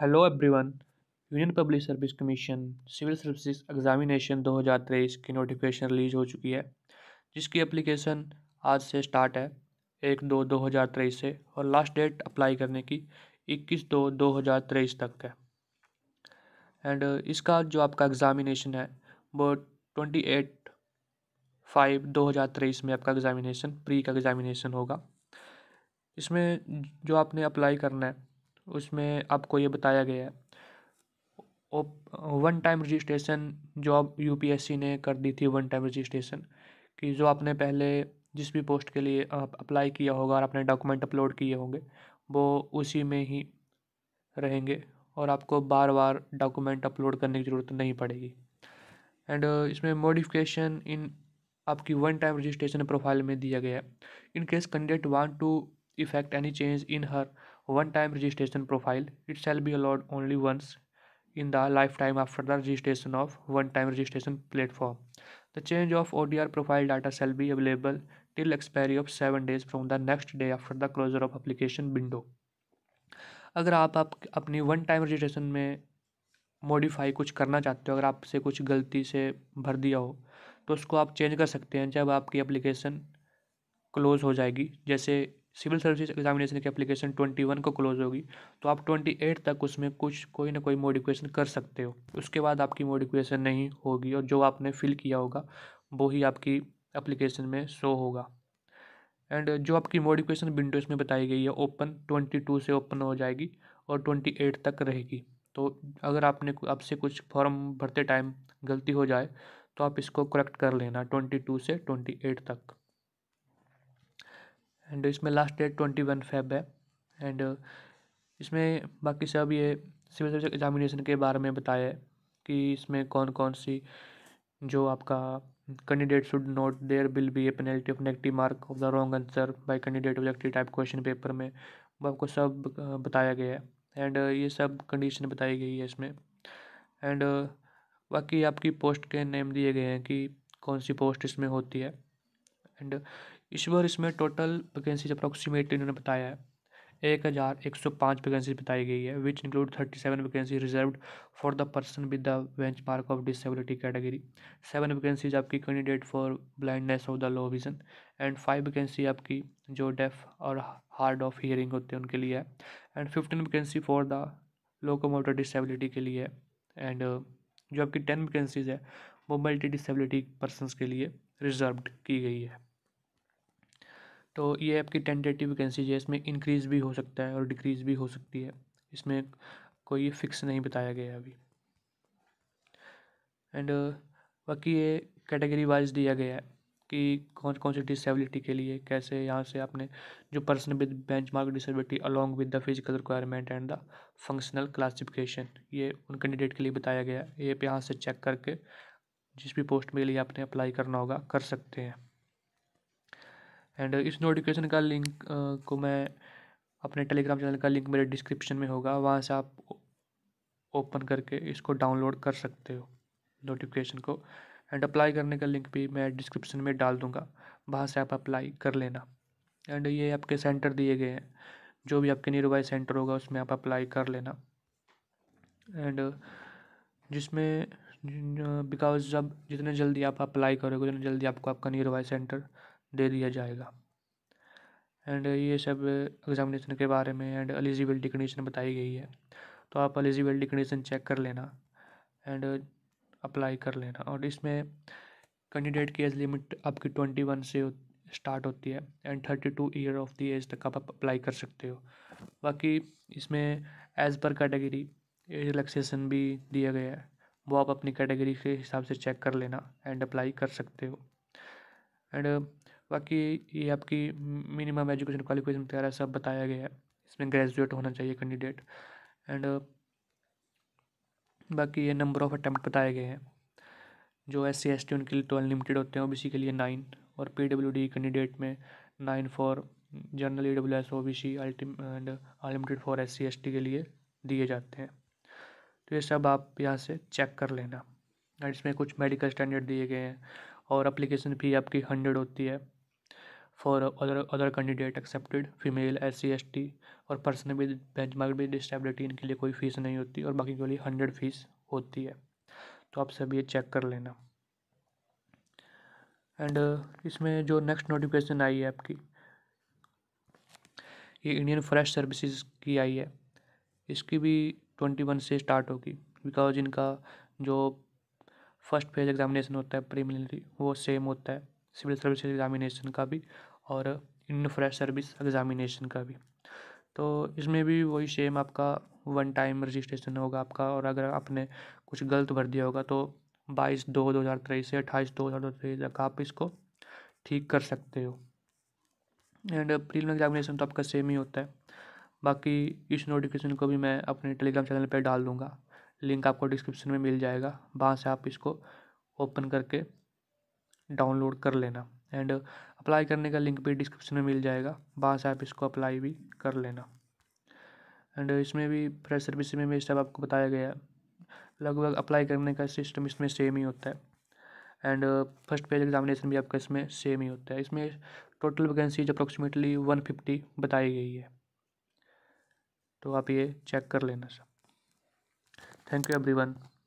hello everyone Union Public Service Commission Civil Services Examination 2023 की notification release हो चुकी है जिसकी एप्लीकेशन आज से स्टार्ट है एक दो दो हज़ार तेईस से और लास्ट डेट अप्लाई करने की इक्कीस दो दो हज़ार तेईस तक है एंड uh, इसका जो आपका एग्ज़ामिनेशन है वो ट्वेंटी एट फाइव दो हज़ार तेईस में आपका एग्ज़ामिनेशन प्री का एग्ज़ामिनेशन होगा इसमें जो आपने अप्लाई करना है उसमें आपको ये बताया गया है वन टाइम रजिस्ट्रेशन जो अब यू ने कर दी थी वन टाइम रजिस्ट्रेशन कि जो आपने पहले जिस भी पोस्ट के लिए आप अप्लाई किया होगा और आपने डॉक्यूमेंट अपलोड किए होंगे वो उसी में ही रहेंगे और आपको बार बार डॉक्यूमेंट अपलोड करने की ज़रूरत नहीं पड़ेगी एंड इसमें मॉडिफिकेशन इन आपकी वन टाइम रजिस्ट्रेशन प्रोफाइल में दिया गया है in case candidate want to effect any change in her one time registration profile it shall be allowed only once in the life time after the registration of one time registration platform the change of O D R profile data shall be available till expiry of seven days from the next day after the closure of application window अगर आप, आप अपनी one time registration में modify कुछ करना चाहते हो अगर आपसे कुछ गलती से भर दिया हो तो उसको आप चेंज कर सकते हैं जब आपकी अप्लीकेशन क्लोज हो जाएगी जैसे सिविल सर्विस एग्जामिनेशन की अप्लीकेशन ट्वेंटी वन को क्लोज होगी तो आप ट्वेंटी एट तक उसमें कुछ कोई ना कोई मोडिफिकेशन कर सकते हो उसके बाद आपकी मोडिफिकेशन नहीं होगी और जो आपने फिल किया होगा वो ही आपकी अप्लीकेशन में शो होगा एंड जो आपकी मोडिफिकेशन विंडो इसमें बताई गई है ओपन ट्वेंटी टू से ओपन हो जाएगी और ट्वेंटी एट तक रहेगी तो अगर आपने आपसे कुछ फॉर्म भरते टाइम गलती हो जाए तो आप इसको करेक्ट कर लेना ट्वेंटी टू से ट्वेंटी एट तक एंड इसमें last date twenty one Feb है एंड इसमें बाकी सब ये सिविल सर्विस एग्जामिनेशन के बारे में बताया है कि इसमें कौन कौन सी जो आपका candidate should note there will be a penalty of negative mark of the wrong answer by candidate objective type question paper में वो आपको सब बताया गया है एंड ये सब कंडीशन बताई गई है इसमें एंड बाकी आपकी पोस्ट के नेम दिए गए हैं कि कौन सी पोस्ट इसमें होती है एंड इस बार इसमें टोटल वैकेंसीज अप्रॉक्सीमेटली इन्होंने बताया है एक हज़ार एक सौ पाँच वैकेंसी बताई गई है which include thirty seven vacancy reserve for the person with the bench mark of disability category seven vacancies आपकी candidate for blindness of the low vision and five vacancy आपकी जो डेफ और हार्ड ऑफ हियरिंग होते हैं उनके लिए है and fifteen vacancy for the locomotor disability के लिए एंड uh, जो आपकी टेन वैकेंसीज है वो मल्टी डिसेबिलिटी पर्सनस के लिए रिजर्व की गई है तो ये आपकी टेंटेटिव वैकेंसी है इसमें इंक्रीज़ भी हो सकता है और डिक्रीज़ भी हो सकती है इसमें कोई फिक्स नहीं बताया गया है अभी एंड बाकी ये कैटेगरी वाइज दिया गया है कि कौन कौन सी डिसेबिलिटी के लिए कैसे यहाँ से आपने जो person with bench mark disability along with the physical requirement and the functional classification ये उन कैंडिडेट के लिए बताया गया है ये यहाँ से चेक करके जिस भी पोस्ट के लिए आपने अप्लाई करना होगा कर सकते हैं एंड uh, इस नोटिफिकेशन का लिंक uh, को मैं अपने टेलीग्राम चैनल का लिंक मेरे डिस्क्रिप्शन में होगा वहाँ से आप ओपन करके इसको डाउनलोड कर सकते हो नोटिफिकेशन को एंड अप्लाई करने का लिंक भी मैं डिस्क्रिप्शन में डाल दूँगा वहाँ से आप अप्लाई कर लेना एंड ये आपके सेंटर दिए गए हैं जो भी आपके नियर बाई सेंटर होगा उसमें आप अप्लाई कर लेना एंड uh, जिसमें बिकॉज जब जितने जल्दी आप अप्लाई करोगे उतना जल्दी आपको आपका नियर बाई सेंटर दे दिया जाएगा एंड ये सब एग्ज़ामिनेशन के बारे में एंड एलिजिबिलिटी कंडीशन बताई गई है तो आप एलिजिबिलिटी कंडीशन चेक कर लेना एंड अप्लाई कर लेना और इसमें कैंडिडेट की एज लिमिट आपकी ट्वेंटी वन से स्टार्ट होती है and thirty two year of the age तक आप अप्लाई कर सकते हो बाकी इसमें as per category age relaxation भी दिया गया है वो आप अपनी कैटेगरी के हिसाब से चेक कर लेना एंड अप्लाई कर सकते हो एंड बाकी ये आपकी मिनिमम एजुकेशन क्वालिफिकेशन वगैरह सब बताया गया है इसमें ग्रेजुएट होना चाहिए कैंडिडेट एंड बाकी ये नंबर ऑफ अटैम्प्ट बताए गए हैं जो एस सी एस टी उनके लिए तो अनलिमिटेड होते हैं ओ बी सी के लिए नाइन और पी डब्ल्यू डी कैंडिडेट में nine for general E W S O B C अल्टी and unlimited for S C S T के लिए दिए जाते हैं तो ये सब आप यहाँ से चेक कर लेना एंड इसमें कुछ मेडिकल स्टैंडर्ड दिए गए हैं और अप्लीकेशन फ़ी आपकी हंड्रेड होती है for other other candidate excepted female S C S T और person with bench mark with disability इनके लिए कोई फीस नहीं होती और बाकी के लिए हंड्रेड फीस होती है तो आप सभी ये चेक कर लेना एंड इसमें जो नेक्स्ट नोटिफिकेशन आई है आपकी ये इंडियन फॉरेस्ट सर्विसेज की आई है इसकी भी ट्वेंटी वन से स्टार्ट होगी बिकॉज इनका जो फर्स्ट फेज एग्जामिनेशन होता है प्रीलिमिनरी वो सेम होता है सिविल सर्विस एग्जामिनेशन का भी और इन फ्रेश सर्विस एग्ज़ामिनेशन का भी तो इसमें भी वही सेम आपका वन टाइम रजिस्ट्रेशन होगा आपका और अगर आपने कुछ गलत भर दिया होगा तो बाईस दो दो हज़ार तेईस से अट्ठाईस दो हज़ार तेईस तक आप इसको ठीक कर सकते हो एंड प्रीलिम एग्जामिनेशन तो आपका सेम ही होता है बाकी इस नोटिफिकेशन को भी मैं अपने टेलीग्राम चैनल पर डाल दूँगा लिंक आपको डिस्क्रिप्शन में मिल जाएगा वहाँ से आप इसको ओपन करके डाउनलोड कर लेना एंड अप्लाई करने का लिंक भी डिस्क्रिप्शन में मिल जाएगा वहाँ से आप इसको अप्लाई भी कर लेना एंड इसमें भी फ्रेश सर्विस में भी स्टेप आपको बताया गया है लगभग अप्लाई करने का सिस्टम इसमें सेम ही होता है एंड फर्स्ट पेज एग्जामिनेशन भी आपका इसमें सेम ही होता है इसमें total vacancies approximately one fifty बताई गई है तो आप ये चेक कर लेना सर थैंक यू एवरीवन